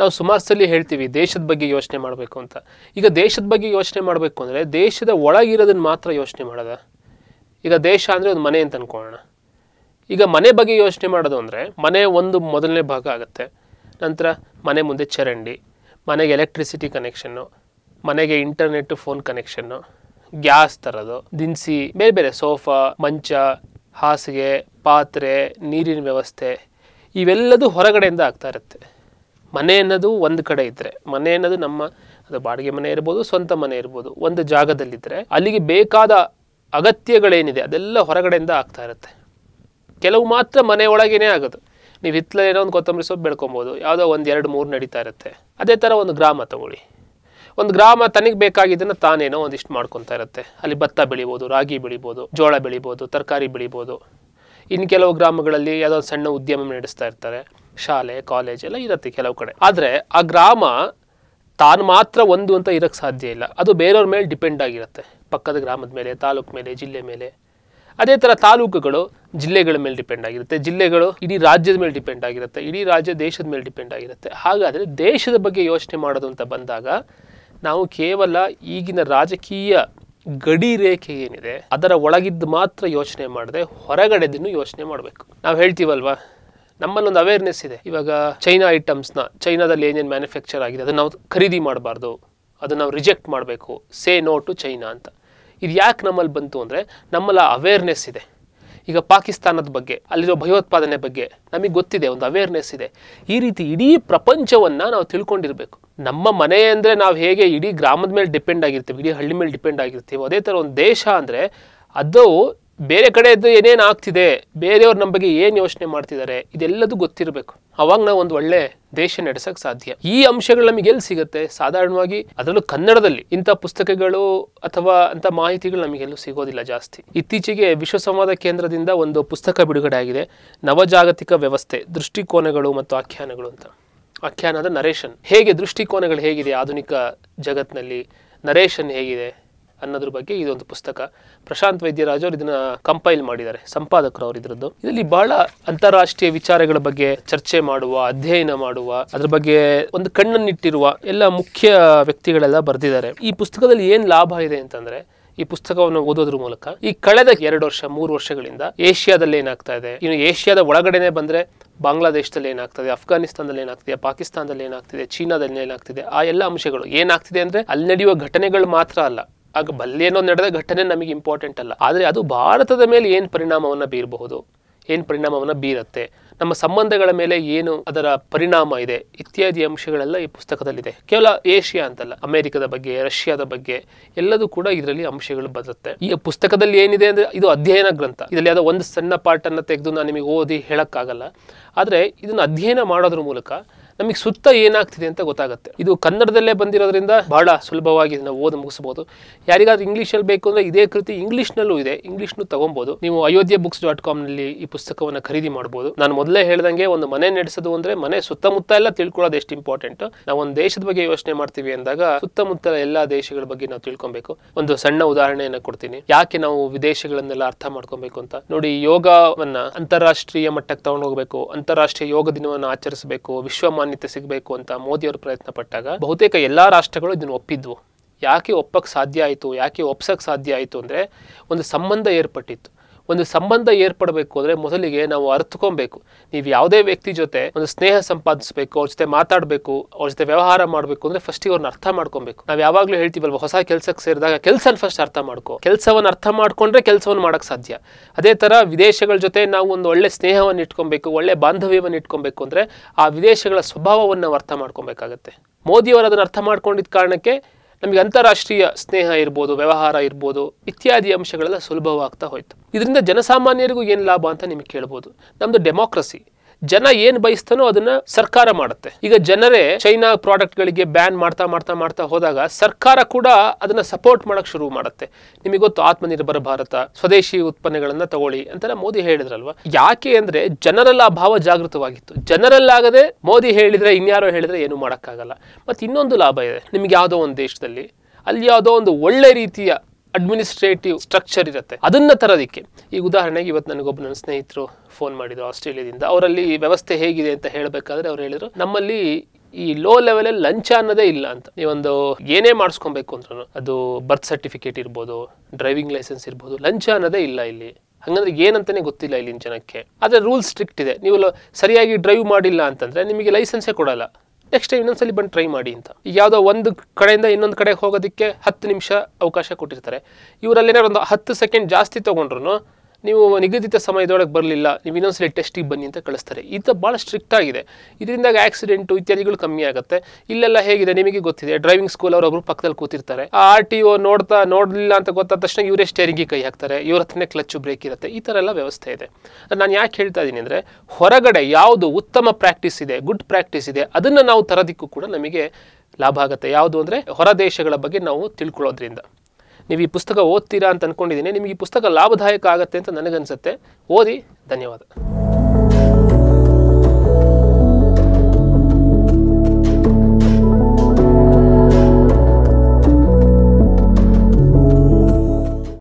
ನಾವು ಸುಮಾರು ಸಲ ಹೇಳ್ತೀವಿ ದೇಶದ ಬಗ್ಗೆ ಯೋಚನೆ ಮಾಡಬೇಕು ಅಂತ ಈಗ ದೇಶದ ಬಗ್ಗೆ ಯೋಚನೆ ಮಾಡಬೇಕು ಅಂದರೆ ದೇಶದ ಒಳಗಿರೋದನ್ನು ಮಾತ್ರ ಯೋಚನೆ ಮಾಡೋದ ಈಗ ದೇಶ ಅಂದರೆ ಒಂದು ಮನೆ ಅಂತ ಅಂದ್ಕೊಳ್ಳೋಣ ಈಗ ಮನೆ ಬಗ್ಗೆ ಯೋಚನೆ ಮಾಡೋದು ಅಂದರೆ ಮನೆ ಒಂದು ಮೊದಲನೇ ಭಾಗ ಆಗುತ್ತೆ ನಂತರ ಮನೆ ಮುಂದೆ ಚರಂಡಿ ಮನೆಗೆ ಎಲೆಕ್ಟ್ರಿಸಿಟಿ ಕನೆಕ್ಷನ್ನು ಮನೆಗೆ ಇಂಟರ್ನೆಟ್ ಫೋನ್ ಕನೆಕ್ಷನ್ನು ಗ್ಯಾಸ್ ತರೋದು ದಿನಸಿ ಬೇರೆ ಬೇರೆ ಸೋಫಾ ಮಂಚ ಹಾಸಿಗೆ ಪಾತ್ರೆ ನೀರಿನ ವ್ಯವಸ್ಥೆ ಇವೆಲ್ಲದೂ ಹೊರಗಡೆಯಿಂದ ಆಗ್ತಾ ಇರುತ್ತೆ ಮನೆ ಅನ್ನೋದು ಒಂದು ಕಡೆ ಇದ್ದರೆ ಮನೆ ಅನ್ನೋದು ನಮ್ಮ ಅದು ಬಾಡಿಗೆ ಮನೆ ಇರ್ಬೋದು ಸ್ವಂತ ಮನೆ ಇರ್ಬೋದು ಒಂದು ಜಾಗದಲ್ಲಿದ್ದರೆ ಅಲ್ಲಿಗೆ ಬೇಕಾದ ಅಗತ್ಯಗಳೇನಿದೆ ಅದೆಲ್ಲ ಹೊರಗಡೆಯಿಂದ ಆಗ್ತಾ ಇರುತ್ತೆ ಕೆಲವು ಮಾತ್ರ ಮನೆ ಒಳಗೇನೆ ಆಗೋದು ನೀವು ಹಿತ್ತಲ ಏನೋ ಒಂದು ಕೊತ್ತಂಬರಿ ಸೊಪ್ಪು ಬೆಳ್ಕೊಬೋದು ಯಾವುದೋ ಒಂದು ಎರಡು ಮೂರು ನಡೀತಾ ಇರುತ್ತೆ ಅದೇ ಥರ ಒಂದು ಗ್ರಾಮ ತಗೊಳ್ಳಿ ಒಂದು ಗ್ರಾಮ ತನಗೆ ಬೇಕಾಗಿದ್ದನ್ನು ತಾನೇನೋ ಒಂದಿಷ್ಟು ಮಾಡ್ಕೊತಾ ಇರುತ್ತೆ ಅಲ್ಲಿ ಭತ್ತ ಬೆಳಿಬೋದು ರಾಗಿ ಬೆಳಿಬೋದು ಜೋಳ ಬೆಳಿಬೋದು ತರಕಾರಿ ಬೆಳಿಬೋದು ಇನ್ನು ಕೆಲವು ಗ್ರಾಮಗಳಲ್ಲಿ ಯಾವುದೋ ಸಣ್ಣ ಉದ್ಯಮ ನಡೆಸ್ತಾ ಇರ್ತಾರೆ ಶಾಲೆ ಕಾಲೇಜ್ ಎಲ್ಲ ಇರುತ್ತೆ ಕೆಲವು ಕಡೆ ಆದರೆ ಆ ಗ್ರಾಮ ತಾನು ಮಾತ್ರ ಒಂದು ಅಂತ ಇರೋಕ್ಕೆ ಸಾಧ್ಯ ಇಲ್ಲ ಅದು ಬೇರೆಯವ್ರ ಮೇಲೆ ಡಿಪೆಂಡ್ ಆಗಿರುತ್ತೆ ಪಕ್ಕದ ಗ್ರಾಮದ ಮೇಲೆ ತಾಲೂಕು ಮೇಲೆ ಜಿಲ್ಲೆ ಮೇಲೆ ಅದೇ ಥರ ತಾಲೂಕುಗಳು ಜಿಲ್ಲೆಗಳ ಮೇಲೆ ಡಿಪೆಂಡ್ ಆಗಿರುತ್ತೆ ಜಿಲ್ಲೆಗಳು ಇಡೀ ರಾಜ್ಯದ ಮೇಲೆ ಡಿಪೆಂಡ್ ಆಗಿರುತ್ತೆ ಇಡೀ ರಾಜ್ಯ ದೇಶದ ಮೇಲೆ ಡಿಪೆಂಡ್ ಆಗಿರುತ್ತೆ ಹಾಗಾದರೆ ದೇಶದ ಬಗ್ಗೆ ಯೋಚನೆ ಮಾಡೋದು ಅಂತ ಬಂದಾಗ ನಾವು ಕೇವಲ ಈಗಿನ ರಾಜಕೀಯ ಗಡಿ ರೇಖೆ ಏನಿದೆ ಅದರ ಒಳಗಿದ್ದು ಮಾತ್ರ ಯೋಚನೆ ಮಾಡದೆ ಹೊರಗಡೆದನ್ನು ಯೋಚನೆ ಮಾಡಬೇಕು ನಾವು ಹೇಳ್ತೀವಲ್ವಾ ನಮ್ಮಲ್ಲೊಂದು ಅವೇರ್ನೆಸ್ ಇದೆ ಇವಾಗ ಚೈನಾ ಐಟಮ್ಸ್ನ ಚೈನಾದಲ್ಲಿ ಏನೇನು ಮ್ಯಾನುಫ್ಯಾಕ್ಚರ್ ಆಗಿದೆ ಅದನ್ನು ನಾವು ಖರೀದಿ ಮಾಡಬಾರ್ದು ಅದನ್ನು ನಾವು ರಿಜೆಕ್ಟ್ ಮಾಡಬೇಕು ಸೇ ನೋ ಟು ಚೈನಾ ಅಂತ ಇದು ಯಾಕೆ ನಮ್ಮಲ್ಲಿ ಬಂತು ಅಂದರೆ ನಮ್ಮಲ್ಲಿ ಅವೇರ್ನೆಸ್ ಇದೆ ಈಗ ಪಾಕಿಸ್ತಾನದ ಬಗ್ಗೆ ಅಲ್ಲಿರೋ ಭಯೋತ್ಪಾದನೆ ಬಗ್ಗೆ ನಮಗೆ ಗೊತ್ತಿದೆ ಒಂದು ಅವೇರ್ನೆಸ್ ಇದೆ ಈ ರೀತಿ ಇಡೀ ಪ್ರಪಂಚವನ್ನು ನಾವು ತಿಳ್ಕೊಂಡಿರಬೇಕು ನಮ್ಮ ಮನೆ ಅಂದರೆ ನಾವು ಹೇಗೆ ಇಡೀ ಗ್ರಾಮದ ಮೇಲೆ ಡಿಪೆಂಡ್ ಆಗಿರ್ತೀವಿ ಇಡೀ ಹಳ್ಳಿ ಮೇಲೆ ಡಿಪೆಂಡ್ ಆಗಿರ್ತೀವಿ ಅದೇ ಥರ ಒಂದು ದೇಶ ಅಂದರೆ ಅದು ಬೇರೆ ಕಡೆ ಏನೇನು ಆಗ್ತಿದೆ ಬೇರೆಯವ್ರು ನಮ್ಮ ಬಗ್ಗೆ ಏನು ಯೋಚನೆ ಮಾಡ್ತಿದ್ದಾರೆ ಇದೆಲ್ಲದೂ ಗೊತ್ತಿರಬೇಕು ಅವಾಗ ನಾವು ಒಂದು ಒಳ್ಳೆ ದೇಶ ನಡೆಸೋಕೆ ಸಾಧ್ಯ ಈ ಅಂಶಗಳು ನಮಗೆ ಎಲ್ಲಿ ಸಿಗುತ್ತೆ ಸಾಧಾರಣವಾಗಿ ಅದರಲ್ಲೂ ಕನ್ನಡದಲ್ಲಿ ಇಂಥ ಪುಸ್ತಕಗಳು ಅಥವಾ ಅಂಥ ಮಾಹಿತಿಗಳು ನಮಗೆಲ್ಲೂ ಸಿಗೋದಿಲ್ಲ ಜಾಸ್ತಿ ಇತ್ತೀಚೆಗೆ ವಿಶ್ವ ಸಂವಾದ ಕೇಂದ್ರದಿಂದ ಒಂದು ಪುಸ್ತಕ ಬಿಡುಗಡೆ ಆಗಿದೆ ನವಜಾಗತಿಕ ವ್ಯವಸ್ಥೆ ದೃಷ್ಟಿಕೋನಗಳು ಮತ್ತು ಆಖ್ಯಾನಗಳು ಅಂತ ಆಖ್ಯಾನದ ನರೇಶನ್ ಹೇಗೆ ದೃಷ್ಟಿಕೋನಗಳು ಹೇಗಿದೆ ಆಧುನಿಕ ಜಗತ್ನಲ್ಲಿ ನರೇಶನ್ ಹೇಗಿದೆ ಅನ್ನೋದ್ರ ಬಗ್ಗೆ ಇದೊಂದು ಪುಸ್ತಕ ಪ್ರಶಾಂತ್ ವೈದ್ಯರಾಜ್ ಅವರು ಇದನ್ನ ಕಂಪೈಲ್ ಮಾಡಿದ್ದಾರೆ ಸಂಪಾದಕರು ಅವರು ಇದರದ್ದು ಇದರಲ್ಲಿ ಬಹಳ ಅಂತಾರಾಷ್ಟ್ರೀಯ ವಿಚಾರಗಳ ಬಗ್ಗೆ ಚರ್ಚೆ ಮಾಡುವ ಅಧ್ಯಯನ ಮಾಡುವ ಅದ್ರ ಬಗ್ಗೆ ಒಂದು ಕಣ್ಣನ್ನಿಟ್ಟಿರುವ ಎಲ್ಲ ಮುಖ್ಯ ವ್ಯಕ್ತಿಗಳೆಲ್ಲ ಬರೆದಿದ್ದಾರೆ ಈ ಪುಸ್ತಕದಲ್ಲಿ ಏನ್ ಲಾಭ ಇದೆ ಅಂತಂದ್ರೆ ಈ ಪುಸ್ತಕವನ್ನು ಓದೋದ್ರ ಮೂಲಕ ಈ ಕಳೆದ ಎರಡು ವರ್ಷ ಮೂರು ವರ್ಷಗಳಿಂದ ಏಷ್ಯಾದಲ್ಲಿ ಏನಾಗ್ತಾ ಇದೆ ಇನ್ನು ಏಷ್ಯಾದ ಒಳಗಡೆನೆ ಬಂದ್ರೆ ಬಾಂಗ್ಲಾದೇಶದಲ್ಲಿ ಏನಾಗ್ತದೆ ಅಫ್ಘಾನಿಸ್ತಾನದಲ್ಲಿ ಏನಾಗ್ತಿದೆ ಪಾಕಿಸ್ತಾನದಲ್ಲಿ ಏನಾಗ್ತಿದೆ ಚೀನಾದಲ್ಲಿ ಏನಾಗ್ತಿದೆ ಆ ಎಲ್ಲ ಅಂಶಗಳು ಏನಾಗ್ತಿದೆ ಅಂದರೆ ಅಲ್ಲಿ ನಡೆಯುವ ಘಟನೆಗಳು ಮಾತ್ರ ಅಲ್ಲ ಆಗ ಬಲ್ಲೇನೋ ನಡೆದ ಘಟನೆ ನಮಗೆ ಇಂಪಾರ್ಟೆಂಟ್ ಅಲ್ಲ ಆದರೆ ಅದು ಭಾರತದ ಮೇಲೆ ಏನು ಪರಿಣಾಮವನ್ನು ಬೀರಬಹುದು ಏನು ಪರಿಣಾಮವನ್ನು ಬೀರುತ್ತೆ ನಮ್ಮ ಸಂಬಂಧಗಳ ಮೇಲೆ ಏನು ಅದರ ಪರಿಣಾಮ ಇದೆ ಇತ್ಯಾದಿ ಅಂಶಗಳೆಲ್ಲ ಈ ಪುಸ್ತಕದಲ್ಲಿದೆ ಕೇವಲ ಏಷ್ಯಾ ಅಂತಲ್ಲ ಅಮೆರಿಕದ ಬಗ್ಗೆ ರಷ್ಯಾದ ಬಗ್ಗೆ ಎಲ್ಲದೂ ಕೂಡ ಇದರಲ್ಲಿ ಅಂಶಗಳು ಬರುತ್ತೆ ಈ ಪುಸ್ತಕದಲ್ಲಿ ಏನಿದೆ ಅಂದರೆ ಇದು ಅಧ್ಯಯನ ಗ್ರಂಥ ಇದರಲ್ಲಿ ಯಾವುದೋ ಒಂದು ಸಣ್ಣ ಪಾರ್ಟನ್ನು ತೆಗೆದು ನಾನು ನಿಮಗೆ ಓದಿ ಹೇಳೋಕ್ಕಾಗಲ್ಲ ಆದರೆ ಇದನ್ನು ಅಧ್ಯಯನ ಮಾಡೋದ್ರ ಮೂಲಕ ನಮಗೆ ಸುತ್ತ ಏನಾಗ್ತಿದೆ ಅಂತ ಗೊತ್ತಾಗುತ್ತೆ ಇದು ಕನ್ನಡದಲ್ಲೇ ಬಂದಿರೋದ್ರಿಂದ ಬಹಳ ಸುಲಭವಾಗಿ ನಾವು ಓದಿ ಮುಗಿಸ್ಬೋದು ಯಾರಿಗಾದ್ರೂ ಅಲ್ಲಿ ಬೇಕು ಅಂದ್ರೆ ಇದೇ ಕೃತಿ ಇಂಗ್ಲೀಷ್ನಲ್ಲೂ ಇದೆ ನು ತಗೊಬಹುದು ನೀವು ಅಯೋಧ್ಯೆ ಬುಕ್ಸ್ ಡಾಟ್ ನಲ್ಲಿ ಈ ಪುಸ್ತಕವನ್ನು ಖರೀದಿ ಮಾಡಬಹುದು ನಾನು ಮೊದಲೇ ಹೇಳ್ದಂಗೆ ಒಂದು ಮನೆ ನಡೆಸೋದು ಅಂದ್ರೆ ಮನೆ ಸುತ್ತಮುತ್ತ ಎಲ್ಲ ತಿಳ್ಕೊಳ್ಳೋದು ಎಷ್ಟು ಇಂಪಾರ್ಟೆಂಟ್ ನಾವು ಒಂದು ದೇಶದ ಬಗ್ಗೆ ಯೋಚನೆ ಮಾಡ್ತೀವಿ ಅಂದಾಗ ಸುತ್ತಮುತ್ತ ಎಲ್ಲ ದೇಶಗಳ ಬಗ್ಗೆ ನಾವು ತಿಳ್ಕೊಬೇಕು ಒಂದು ಸಣ್ಣ ಉದಾಹರಣೆಯನ್ನು ಕೊಡ್ತೀನಿ ಯಾಕೆ ನಾವು ವಿದೇಶಗಳನ್ನೆಲ್ಲ ಅರ್ಥ ಮಾಡ್ಕೊಬೇಕು ಅಂತ ನೋಡಿ ಯೋಗವನ್ನ ಅಂತಾರಾಷ್ಟ್ರೀಯ ಮಟ್ಟಕ್ಕೆ ತಗೊಂಡು ಹೋಗ್ಬೇಕು ಅಂತಾರಾಷ್ಟ್ರೀಯ ಯೋಗ ದಿನವನ್ನು ಆಚರಿಸಬೇಕು ವಿಶ್ವ ಮಾನ್ಯತೆ ಸಿಗಬೇಕು ಅಂತ ಮೋದಿಯವರು ಪ್ರಯತ್ನ ಪಟ್ಟಾಗ ಬಹುತೇಕ ಎಲ್ಲ ರಾಷ್ಟ್ರಗಳು ಇದನ್ನು ಒಪ್ಪಿದ್ವು ಯಾಕೆ ಒಪ್ಪಕ್ಕೆ ಸಾಧ್ಯ ಆಯಿತು ಯಾಕೆ ಒಪ್ಸಕ್ಕೆ ಸಾಧ್ಯ ಆಯಿತು ಅಂದರೆ ಒಂದು ಸಂಬಂಧ ಏರ್ಪಟ್ಟಿತ್ತು ಒಂದು ಸಂಬಂಧ ಏರ್ಪಡಬೇಕು ಅಂದರೆ ಮೊದಲಿಗೆ ನಾವು ಅರ್ಥಕೊಬೇಕು ನೀವು ಯಾವುದೇ ವ್ಯಕ್ತಿ ಜೊತೆ ಒಂದು ಸ್ನೇಹ ಸಂಪಾದಿಸಬೇಕು ಅವ್ರ ಜೊತೆ ಮಾತಾಡಬೇಕು ಅವ್ರ ಜೊತೆ ವ್ಯವಹಾರ ಮಾಡಬೇಕು ಅಂದರೆ ಫಸ್ಟ್ ಅವ್ರನ್ನ ಅರ್ಥ ಮಾಡ್ಕೊಬೇಕು ನಾವು ಯಾವಾಗಲೂ ಹೇಳ್ತೀವಲ್ವ ಹೊಸ ಕೆಲಸಕ್ಕೆ ಸೇರಿದಾಗ ಕೆಲಸನ ಫಸ್ಟ್ ಅರ್ಥ ಮಾಡ್ಕೋ ಕೆಲಸವನ್ನು ಅರ್ಥ ಮಾಡ್ಕೊಂಡ್ರೆ ಕೆಲಸವನ್ನು ಮಾಡೋಕೆ ಸಾಧ್ಯ ಅದೇ ಥರ ವಿದೇಶಗಳ ಜೊತೆ ನಾವು ಒಂದು ಒಳ್ಳೆ ಸ್ನೇಹವನ್ನು ಇಟ್ಕೊಬೇಕು ಒಳ್ಳೆ ಬಾಂಧವ್ಯವನ್ನು ಇಟ್ಕೊಬೇಕು ಅಂದರೆ ಆ ವಿದೇಶಗಳ ಸ್ವಭಾವವನ್ನು ನಾವು ಅರ್ಥ ಮಾಡ್ಕೊಬೇಕಾಗತ್ತೆ ಮೋದಿಯವರು ಅದನ್ನು ಅರ್ಥ ಮಾಡ್ಕೊಂಡಿದ್ದ ಕಾರಣಕ್ಕೆ ನಮಗೆ ಅಂತಾರಾಷ್ಟ್ರೀಯ ಸ್ನೇಹ ಇರ್ಬೋದು ವ್ಯವಹಾರ ಇರ್ಬೋದು ಇತ್ಯಾದಿ ಅಂಶಗಳೆಲ್ಲ ಸುಲಭವಾಗ್ತಾ ಹೋಯಿತು ಇದರಿಂದ ಜನಸಾಮಾನ್ಯರಿಗೂ ಏನು ಲಾಭ ಅಂತ ನಿಮಗೆ ಕೇಳ್ಬೋದು ನಮ್ಮದು ಡೆಮೋಕ್ರಸಿ ಜನ ಏನ್ ಬಯಸ್ತಾನೋ ಅದನ್ನ ಸರ್ಕಾರ ಮಾಡುತ್ತೆ ಈಗ ಜನರೇ ಚೈನಾ ಪ್ರಾಡಕ್ಟ್ ಗಳಿಗೆ ಬ್ಯಾನ್ ಮಾಡ್ತಾ ಮಾಡ್ತಾ ಮಾಡ್ತಾ ಹೋದಾಗ ಸರ್ಕಾರ ಕೂಡ ಅದನ್ನ ಸಪೋರ್ಟ್ ಮಾಡಕ್ ಶುರು ಮಾಡುತ್ತೆ ನಿಮಗೆ ಗೊತ್ತು ಆತ್ಮನಿರ್ಭರ ಭಾರತ ಸ್ವದೇಶಿ ಉತ್ಪನ್ನಗಳನ್ನ ತಗೊಳ್ಳಿ ಅಂತ ಮೋದಿ ಹೇಳಿದ್ರಲ್ವಾ ಯಾಕೆ ಅಂದ್ರೆ ಜನರಲ್ಲ ಆ ಭಾವ ಜಾಗೃತವಾಗಿತ್ತು ಜನರಲ್ಲಾಗದೆ ಮೋದಿ ಹೇಳಿದ್ರೆ ಇನ್ಯಾರೋ ಹೇಳಿದ್ರೆ ಏನು ಮಾಡಕ್ಕಾಗಲ್ಲ ಮತ್ತೆ ಇನ್ನೊಂದು ಲಾಭ ಇದೆ ನಿಮ್ಗೆ ಯಾವುದೋ ಒಂದು ದೇಶದಲ್ಲಿ ಅಲ್ಲಿ ಯಾವುದೋ ಒಂದು ಒಳ್ಳೆ ರೀತಿಯ ಅಡ್ಮಿನಿಸ್ಟ್ರೇಟಿವ್ ಸ್ಟ್ರಕ್ಚರ್ ಇರುತ್ತೆ ಅದನ್ನ ತರೋದಕ್ಕೆ ಈಗ ಉದಾಹರಣೆಗೆ ಇವತ್ತು ನನಗೊಬ್ಬ ನನ್ನ ಸ್ನೇಹಿತರು ಫೋನ್ ಮಾಡಿದ್ರು ಆಸ್ಟ್ರೇಲಿಯಾದಿಂದ ಅವರಲ್ಲಿ ವ್ಯವಸ್ಥೆ ಹೇಗಿದೆ ಅಂತ ಹೇಳಬೇಕಾದ್ರೆ ಅವ್ರು ಹೇಳಿದರು ನಮ್ಮಲ್ಲಿ ಈ ಲೋ ಲೆವೆಲಲ್ಲಿ ಲಂಚ ಅನ್ನೋದೇ ಇಲ್ಲ ಅಂತ ನೀವೊಂದು ಏನೇ ಮಾಡಿಸ್ಕೊಬೇಕು ಅಂದ್ರೂ ಅದು ಬರ್ತ್ ಸರ್ಟಿಫಿಕೇಟ್ ಇರ್ಬೋದು ಡ್ರೈವಿಂಗ್ ಲೈಸೆನ್ಸ್ ಇರ್ಬೋದು ಲಂಚ ಅನ್ನೋದೇ ಇಲ್ಲ ಇಲ್ಲಿ ಹಂಗಂದ್ರೆ ಏನಂತಾನೆ ಗೊತ್ತಿಲ್ಲ ಇಲ್ಲಿನ ಜನಕ್ಕೆ ಆದರೆ ರೂಲ್ಸ್ ಸ್ಟ್ರಿಕ್ಟ್ ಇದೆ ನೀವು ಸರಿಯಾಗಿ ಡ್ರೈವ್ ಮಾಡಿಲ್ಲ ಅಂತಂದ್ರೆ ನಿಮಗೆ ಲೈಸೆನ್ಸೇ ಕೊಡಲ್ಲ ನೆಕ್ಸ್ಟ್ ಟೈಮ್ ಇನ್ನೊಂದ್ಸಲಿ ಬಂದು ಟ್ರೈ ಮಾಡಿ ಅಂತ ಈಗ ಯಾವುದೋ ಒಂದು ಕಡೆಯಿಂದ ಇನ್ನೊಂದು ಕಡೆಗೆ ಹೋಗೋದಕ್ಕೆ ಹತ್ತು ನಿಮಿಷ ಅವಕಾಶ ಕೊಟ್ಟಿರ್ತಾರೆ ಏನಾದ್ರು ಒಂದು ಹತ್ತು ಸೆಕೆಂಡ್ ಜಾಸ್ತಿ ತೊಗೊಂಡ್ರು ನೀವು ನಿಗದಿತ ಸಮಯದೊಳಗೆ ಬರಲಿಲ್ಲ ನೀವು ಇನ್ನೊಂದ್ಸಲ ಟೆಸ್ಟಿಗೆ ಬನ್ನಿ ಅಂತ ಕಳಿಸ್ತಾರೆ ಥರ ಭಾಳ ಸ್ಟ್ರಿಕ್ಟ್ ಆಗಿದೆ ಇದರಿಂದಾಗ ಆಕ್ಸಿಡೆಂಟು ಇತ್ಯಾದಿಗಳು ಕಮ್ಮಿ ಆಗುತ್ತೆ ಇಲ್ಲೆಲ್ಲ ಹೇಗಿದೆ ನಿಮಗೆ ಗೊತ್ತಿದೆ ಡ್ರೈವಿಂಗ್ ಸ್ಕೂಲ್ ಒಬ್ಬರು ಪಕ್ಕದಲ್ಲಿ ಕೂತಿರ್ತಾರೆ ಆ ಆರ್ ಟಿ ಒ ನೋಡ್ತಾ ನೋಡಲಿಲ್ಲ ಅಂತ ಗೊತ್ತಾದ ತಕ್ಷಣ ಇವರೇ ಸ್ಟೇರಿಂಗ್ಗೆ ಕೈ ಹಾಕ್ತಾರೆ ಇವ್ರ ಹತ್ತನೇ ಕ್ಲಚ್ಚು ಬ್ರೇಕ್ ಇರುತ್ತೆ ಈ ಥರ ಎಲ್ಲ ವ್ಯವಸ್ಥೆ ಇದೆ ನಾನು ಯಾಕೆ ಹೇಳ್ತಾ ಇದ್ದೀನಿ ಅಂದರೆ ಹೊರಗಡೆ ಯಾವುದು ಉತ್ತಮ ಪ್ರಾಕ್ಟೀಸ್ ಇದೆ ಗುಡ್ ಪ್ರಾಕ್ಟೀಸ್ ಇದೆ ಅದನ್ನು ನಾವು ತರೋದಿಕ್ಕೂ ಕೂಡ ನಮಗೆ ಲಾಭ ಆಗುತ್ತೆ ಯಾವುದು ಅಂದರೆ ಹೊರ ದೇಶಗಳ ಬಗ್ಗೆ ನಾವು ತಿಳ್ಕೊಳ್ಳೋದ್ರಿಂದ ನೀವು ಈ ಪುಸ್ತಕ ಓದ್ತೀರಾ ಅಂತ ಅಂದ್ಕೊಂಡಿದ್ದೀನಿ ನಿಮಗೆ ಈ ಪುಸ್ತಕ ಲಾಭದಾಯಕ ಆಗುತ್ತೆ ಅಂತ ನನಗನ್ಸುತ್ತೆ ಓದಿ ಧನ್ಯವಾದ